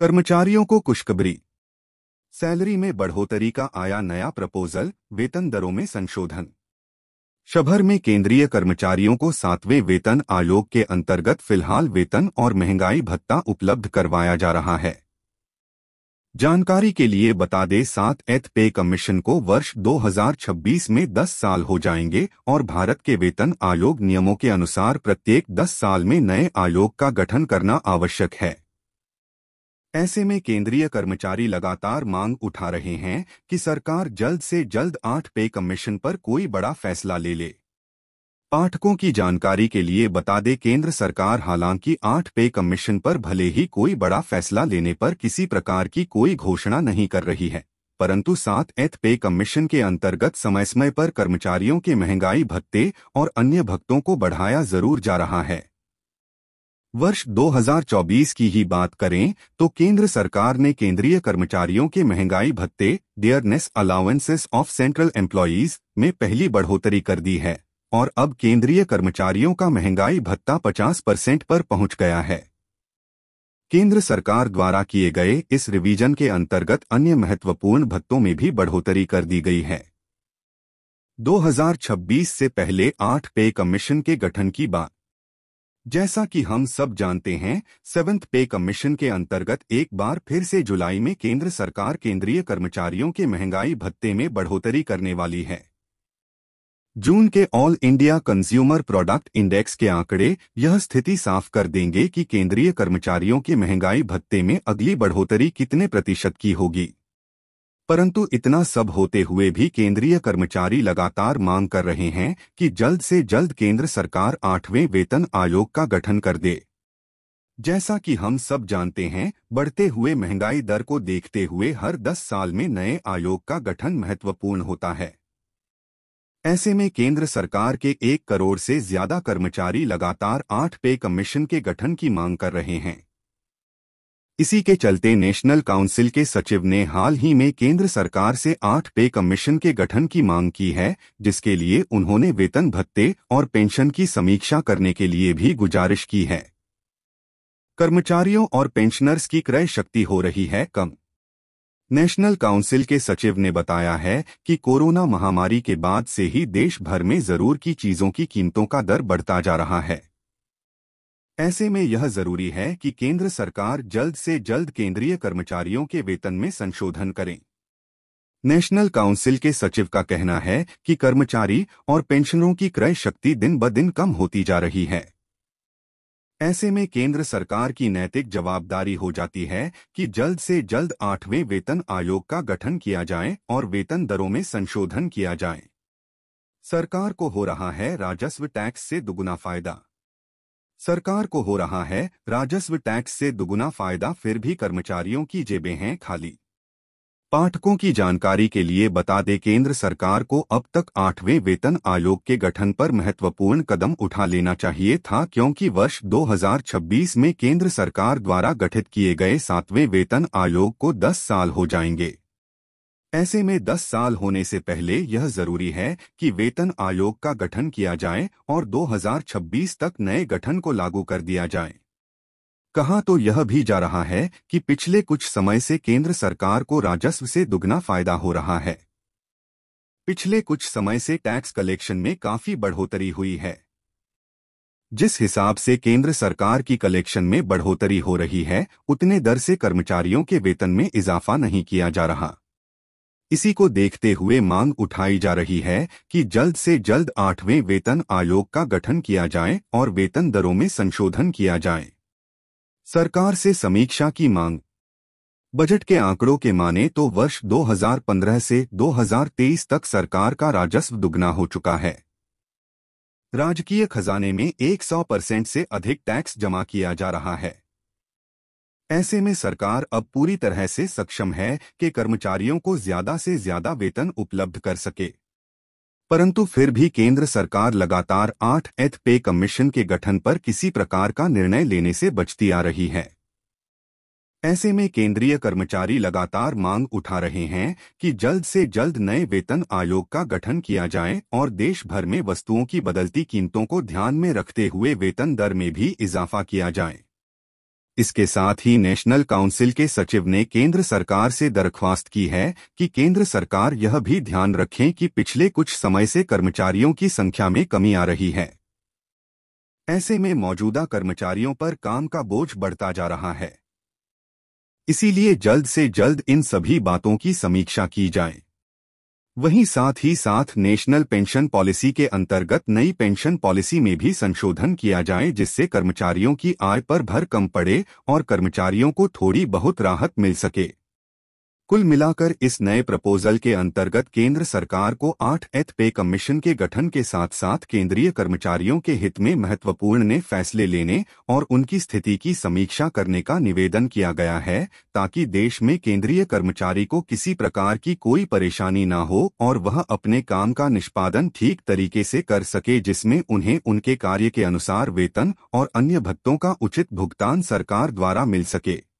कर्मचारियों को खुशखबरी सैलरी में बढ़ोतरी का आया नया प्रपोजल वेतन दरों में संशोधन शहर में केंद्रीय कर्मचारियों को सातवें वेतन आयोग के अंतर्गत फिलहाल वेतन और महंगाई भत्ता उपलब्ध करवाया जा रहा है जानकारी के लिए बता दें सात एथ पे कमीशन को वर्ष 2026 में 10 साल हो जाएंगे और भारत के वेतन आयोग नियमों के अनुसार प्रत्येक 10 साल में नए आयोग का गठन करना आवश्यक है ऐसे में केंद्रीय कर्मचारी लगातार मांग उठा रहे हैं कि सरकार जल्द से जल्द आठ पे कमीशन पर कोई बड़ा फैसला ले ले पाठकों की जानकारी के लिए बता दें केंद्र सरकार हालांकि आठ पे कमीशन पर भले ही कोई बड़ा फैसला लेने पर किसी प्रकार की कोई घोषणा नहीं कर रही है परंतु सात एथ पे कमीशन के अंतर्गत समय समय पर कर्मचारियों के महंगाई भत्ते और अन्य भत्तों को बढ़ाया जरूर जा रहा है वर्ष 2024 की ही बात करें तो केंद्र सरकार ने केंद्रीय कर्मचारियों के महंगाई भत्ते dearness allowances of central employees में पहली बढ़ोतरी कर दी है और अब केंद्रीय कर्मचारियों का महंगाई भत्ता 50 परसेंट पर पहुंच गया है केंद्र सरकार द्वारा किए गए इस रिवीजन के अंतर्गत अन्य महत्वपूर्ण भत्तों में भी बढ़ोतरी कर दी गई है 2026 से पहले आठ पे कमीशन के गठन की बात जैसा कि हम सब जानते हैं सेवंथ पे कमीशन के अंतर्गत एक बार फिर से जुलाई में केंद्र सरकार केंद्रीय कर्मचारियों के महंगाई भत्ते में बढ़ोतरी करने वाली है जून के all India consumer product index के आंकड़े यह स्थिति साफ कर देंगे कि केंद्रीय कर्मचारियों के महंगाई भत्ते में अगली बढ़ोतरी कितने प्रतिशत की होगी परंतु इतना सब होते हुए भी केंद्रीय कर्मचारी लगातार मांग कर रहे हैं कि जल्द से जल्द केंद्र सरकार आठवें वेतन आयोग का गठन कर दे जैसा कि हम सब जानते हैं बढ़ते हुए महंगाई दर को देखते हुए हर 10 साल में नए आयोग का गठन महत्वपूर्ण होता है ऐसे में केंद्र सरकार के एक करोड़ से ज्यादा कर्मचारी लगातार आठ पे कमीशन के गठन की मांग कर रहे हैं इसी के चलते नेशनल काउंसिल के सचिव ने हाल ही में केंद्र सरकार से आठ पे कमीशन के गठन की मांग की है जिसके लिए उन्होंने वेतन भत्ते और पेंशन की समीक्षा करने के लिए भी गुजारिश की है कर्मचारियों और पेंशनर्स की क्रय शक्ति हो रही है कम नेशनल काउंसिल के सचिव ने बताया है कि कोरोना महामारी के बाद से ही देश भर में जरूर की चीजों की कीमतों का दर बढ़ता जा रहा है ऐसे में यह जरूरी है कि केंद्र सरकार जल्द से जल्द केंद्रीय कर्मचारियों के वेतन में संशोधन करें नेशनल काउंसिल के सचिव का कहना है कि कर्मचारी और पेंशनरों की क्रय शक्ति दिन ब दिन कम होती जा रही है ऐसे में केंद्र सरकार की नैतिक जवाबदारी हो जाती है कि जल्द से जल्द आठवें वेतन आयोग का गठन किया जाए और वेतन दरों में संशोधन किया जाए सरकार को हो रहा है राजस्व टैक्स से दुगुना फायदा सरकार को हो रहा है राजस्व टैक्स से दुगुना फायदा फिर भी कर्मचारियों की जेबें हैं खाली पाठकों की जानकारी के लिए बता दें केंद्र सरकार को अब तक आठवें वेतन आयोग के गठन पर महत्वपूर्ण कदम उठा लेना चाहिए था क्योंकि वर्ष 2026 में केंद्र सरकार द्वारा गठित किए गए सातवें वेतन आयोग को 10 साल हो जाएंगे ऐसे में 10 साल होने से पहले यह जरूरी है कि वेतन आयोग का गठन किया जाए और 2026 तक नए गठन को लागू कर दिया जाए कहा तो यह भी जा रहा है कि पिछले कुछ समय से केंद्र सरकार को राजस्व से दुगना फायदा हो रहा है पिछले कुछ समय से टैक्स कलेक्शन में काफी बढ़ोतरी हुई है जिस हिसाब से केंद्र सरकार की कलेक्शन में बढ़ोतरी हो रही है उतने दर से कर्मचारियों के वेतन में इजाफा नहीं किया जा रहा इसी को देखते हुए मांग उठाई जा रही है कि जल्द से जल्द आठवें वेतन आयोग का गठन किया जाए और वेतन दरों में संशोधन किया जाए सरकार से समीक्षा की मांग बजट के आंकड़ों के माने तो वर्ष 2015 से 2023 तक सरकार का राजस्व दुगना हो चुका है राजकीय खजाने में 100 परसेंट से अधिक टैक्स जमा किया जा रहा है ऐसे में सरकार अब पूरी तरह से सक्षम है कि कर्मचारियों को ज्यादा से ज्यादा वेतन उपलब्ध कर सके परंतु फिर भी केंद्र सरकार लगातार आठ एथ पे कमीशन के गठन पर किसी प्रकार का निर्णय लेने से बचती आ रही है ऐसे में केंद्रीय कर्मचारी लगातार मांग उठा रहे हैं कि जल्द से जल्द नए वेतन आयोग का गठन किया जाए और देश भर में वस्तुओं की बदलती कीमतों को ध्यान में रखते हुए वेतन दर में भी इजाफा किया जाए इसके साथ ही नेशनल काउंसिल के सचिव ने केंद्र सरकार से दरख्वास्त की है कि केंद्र सरकार यह भी ध्यान रखें कि पिछले कुछ समय से कर्मचारियों की संख्या में कमी आ रही है ऐसे में मौजूदा कर्मचारियों पर काम का बोझ बढ़ता जा रहा है इसीलिए जल्द से जल्द इन सभी बातों की समीक्षा की जाए वहीं साथ ही साथ नेशनल पेंशन पॉलिसी के अंतर्गत नई पेंशन पॉलिसी में भी संशोधन किया जाए जिससे कर्मचारियों की आय पर भर कम पड़े और कर्मचारियों को थोड़ी बहुत राहत मिल सके कुल मिलाकर इस नए प्रपोजल के अंतर्गत केंद्र सरकार को आठ एथ पे कमीशन के गठन के साथ साथ केंद्रीय कर्मचारियों के हित में महत्वपूर्ण ने फैसले लेने और उनकी स्थिति की समीक्षा करने का निवेदन किया गया है ताकि देश में केंद्रीय कर्मचारी को किसी प्रकार की कोई परेशानी न हो और वह अपने काम का निष्पादन ठीक तरीके से कर सके जिसमें उन्हें उनके कार्य के अनुसार वेतन और अन्य भत्तों का उचित भुगतान सरकार द्वारा मिल सके